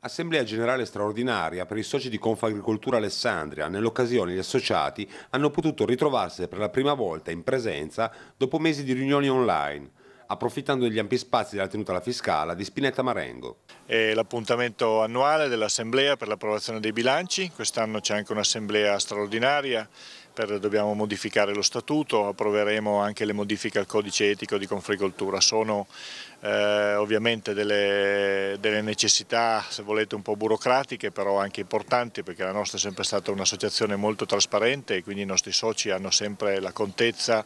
Assemblea generale straordinaria per i soci di Confagricoltura Alessandria, nell'occasione gli associati hanno potuto ritrovarsi per la prima volta in presenza dopo mesi di riunioni online, approfittando degli ampi spazi della tenuta alla fiscala di Spinetta Marengo. È l'appuntamento annuale dell'Assemblea per l'approvazione dei bilanci, quest'anno c'è anche un'Assemblea straordinaria per, dobbiamo modificare lo statuto, approveremo anche le modifiche al codice etico di Confricoltura, sono eh, ovviamente delle, delle, necessità se volete un po' burocratiche però anche importanti perché la nostra è sempre stata un'associazione molto trasparente e quindi i nostri soci hanno sempre la contezza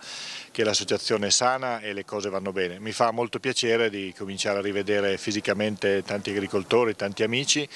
che l'associazione è sana e le cose vanno bene. Mi fa molto piacere di cominciare a rivedere fisicamente tanti agricoltori, tanti amici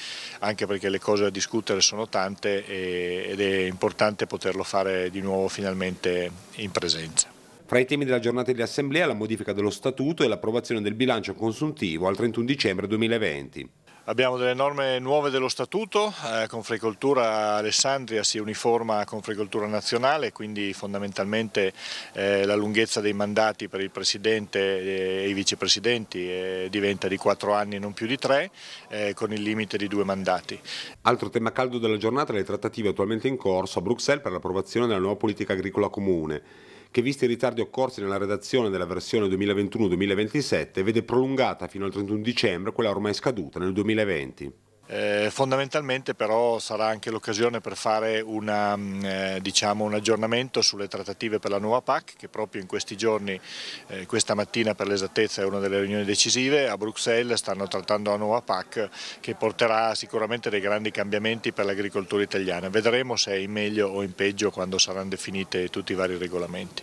anche perché le cose da discutere sono tante ed è importante poterlo fare di nuovo finalmente in presenza. Fra i temi della giornata di assemblea la modifica dello statuto e l'approvazione del bilancio consuntivo al 31 dicembre 2020. Abbiamo delle norme nuove dello statuto, eh, Confricoltura Alessandria si uniforma a Confricoltura Nazionale, quindi fondamentalmente eh, la lunghezza dei mandati per il Presidente e i Vicepresidenti eh, diventa di quattro anni e non più di 3, eh, con il limite di due mandati. Altro tema caldo della giornata le trattative attualmente in corso a Bruxelles per l'approvazione della nuova politica agricola comune che visti i ritardi occorsi nella redazione della versione 2021-2027 vede prolungata fino al 31 dicembre quella ormai scaduta nel 2020. Eh, fondamentalmente però sarà anche l'occasione per fare una, mm, eh, diciamo un aggiornamento sulle trattative per la nuova PAC che proprio in questi giorni, eh, questa mattina per l'esattezza è una delle riunioni decisive, a Bruxelles stanno trattando la nuova PAC che porterà sicuramente dei grandi cambiamenti per l'agricoltura italiana. Vedremo se è in meglio o in peggio quando saranno definite tutti i vari regolamenti.